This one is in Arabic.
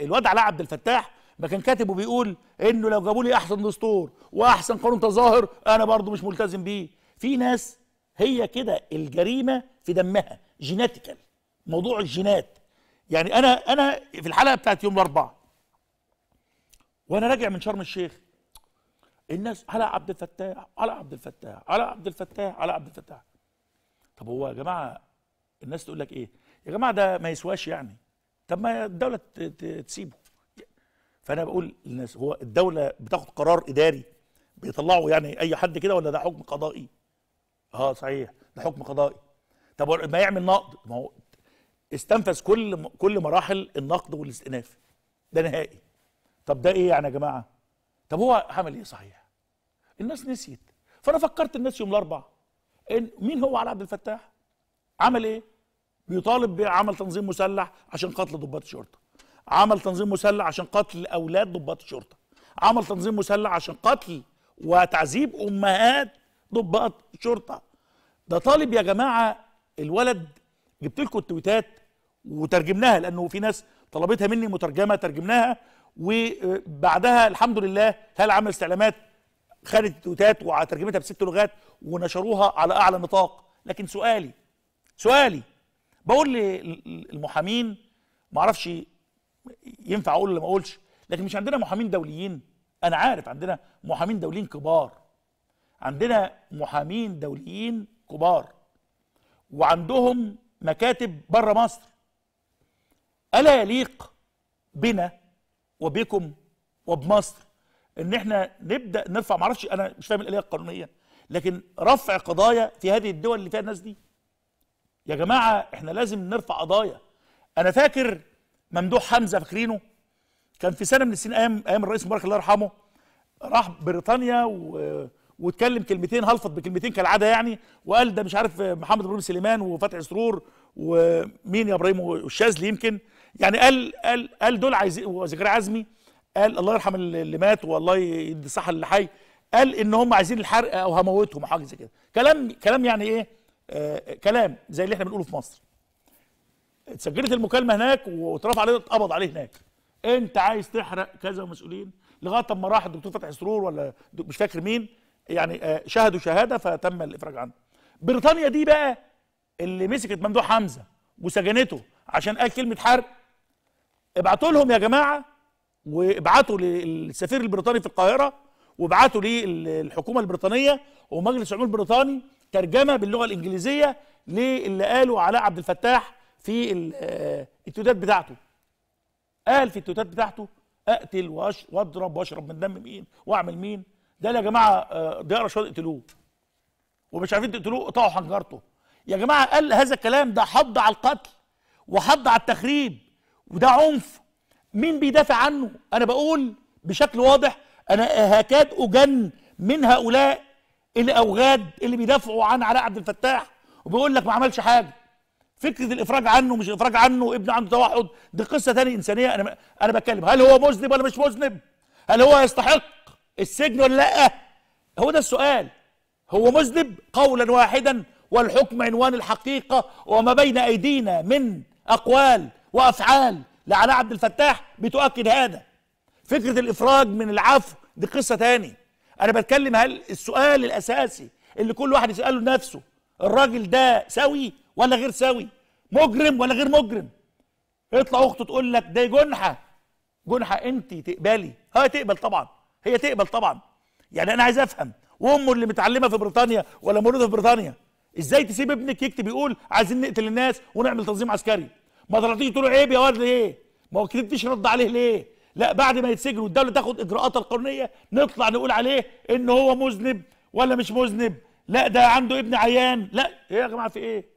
الواد علاء عبد الفتاح ما كان كاتب وبيقول انه لو جابوا لي احسن دستور واحسن قانون تظاهر انا برضه مش ملتزم بيه في ناس هي كده الجريمه في دمها جيناتيكال موضوع الجينات يعني انا انا في الحلقه بتاعت يوم الاربعاء وانا راجع من شرم الشيخ الناس على عبد الفتاح على عبد الفتاح على عبد الفتاح على عبد الفتاح طب هو يا جماعه الناس تقول لك ايه يا جماعه ده ما يسواش يعني طب ما الدوله تسيبه فانا بقول للناس هو الدوله بتاخد قرار اداري بيطلعوا يعني اي حد كده ولا ده حكم قضائي اه صحيح ده حكم قضائي طب ما يعمل نقد ما هو استنفذ كل كل مراحل النقد والاستئناف ده نهائي طب ده ايه يعني يا جماعه طب هو عمل ايه صحيح الناس نسيت فانا فكرت الناس يوم الأربعاء إن مين هو علي عبد الفتاح عمل ايه بيطالب بعمل تنظيم مسلح عشان قتل ضباط الشرطه عمل تنظيم مسلح عشان قتل اولاد ضباط الشرطه عمل تنظيم مسلح عشان قتل وتعذيب امهات ضباط الشرطه ده طالب يا جماعه الولد جبت لكم التويتات وترجمناها لانه في ناس طلبتها مني مترجمه ترجمناها وبعدها الحمد لله هل عمل استعلامات خدت التويتات وترجمتها بست لغات ونشروها على اعلى نطاق لكن سؤالي سؤالي بقول للمحامين ما اعرفش ينفع اقول ولا ما اقولش لكن مش عندنا محامين دوليين انا عارف عندنا محامين دوليين كبار عندنا محامين دوليين كبار وعندهم مكاتب بره مصر الا يليق بنا وبكم وبمصر ان احنا نبدا نرفع معرفش انا مش فاهم الاليه القانونيه لكن رفع قضايا في هذه الدول اللي فيها الناس دي يا جماعه احنا لازم نرفع قضايا انا فاكر ممدوح حمزه فاكرينه كان في سنه من السنين ايام ايام الرئيس مبارك الله يرحمه راح بريطانيا و... واتكلم كلمتين هلفظ بكلمتين كالعاده يعني وقال ده مش عارف محمد ابراهيم سليمان وفتحي سرور ومين يا ابراهيم والشاذلي يمكن يعني قال قال قال دول عايزين وزكريا عزمي قال الله يرحم اللي مات والله يدي الصحه اللي حي قال ان هم عايزين الحرق او هموتهم حاجه زي كده كلام كلام يعني ايه آه، كلام زي اللي احنا بنقوله في مصر اتسجلت المكالمه هناك واترفع عليه اتقبض عليه هناك انت عايز تحرق كذا ومسؤولين لغايه اما راح الدكتور فتحي سرور ولا مش فاكر مين يعني آه، شهدوا شهاده فتم الافراج عنه بريطانيا دي بقى اللي مسكت ممدوح حمزه وسجنته عشان قال كلمه حرق ابعتوا لهم يا جماعه وابعتوا للسفير البريطاني في القاهره وابعتوا للحكومه البريطانيه ومجلس العموم البريطاني ترجمه باللغه الانجليزيه للي قاله علاء عبد الفتاح في آه، التوتات بتاعته قال في التوتات بتاعته اقتل واضرب واشرب من دم مين واعمل مين ده يا جماعه آه، ده رشاد اقتلوه ومش عارفين تقتلوه قطعوا حنجرته يا جماعه قال هذا الكلام ده حض على القتل وحض على التخريب وده عنف مين بيدافع عنه انا بقول بشكل واضح انا هكاد اجن من هؤلاء الاوغاد اللي بيدافعوا عن علاء عبد الفتاح وبيقول لك ما عملش حاجه فكره الافراج عنه مش الافراج عنه ابن عنده توحد دي قصه ثانيه انسانيه انا انا بتكلم هل هو مذنب ولا مش مذنب هل هو يستحق السجن ولا لا هو ده السؤال هو مذنب قولا واحدا والحكم عنوان الحقيقه وما بين ايدينا من اقوال وافعال لعلاء عبد الفتاح بتؤكد هذا فكره الافراج من العفو دي قصه ثانيه انا بتكلم هل السؤال الاساسي اللي كل واحد يساله لنفسه الراجل ده سوي ولا غير سوي مجرم ولا غير مجرم اطلع اخته تقول لك ده جنحه جنحه انت تقبلي هي اه تقبل طبعا هي تقبل طبعا يعني انا عايز افهم وامه اللي متعلمه في بريطانيا ولا مولوده في بريطانيا ازاي تسيب ابنك يكتب يقول عايزين نقتل الناس ونعمل تنظيم عسكري ما طلعتيش تقول عيب يا ولد ليه ما كتبتيش رد عليه ليه لا بعد ما يتسجن والدوله تاخد اجراءاتها القانونيه نطلع نقول عليه ان هو مذنب ولا مش مذنب لا ده عنده ابن عيان لا ايه يا جماعه في ايه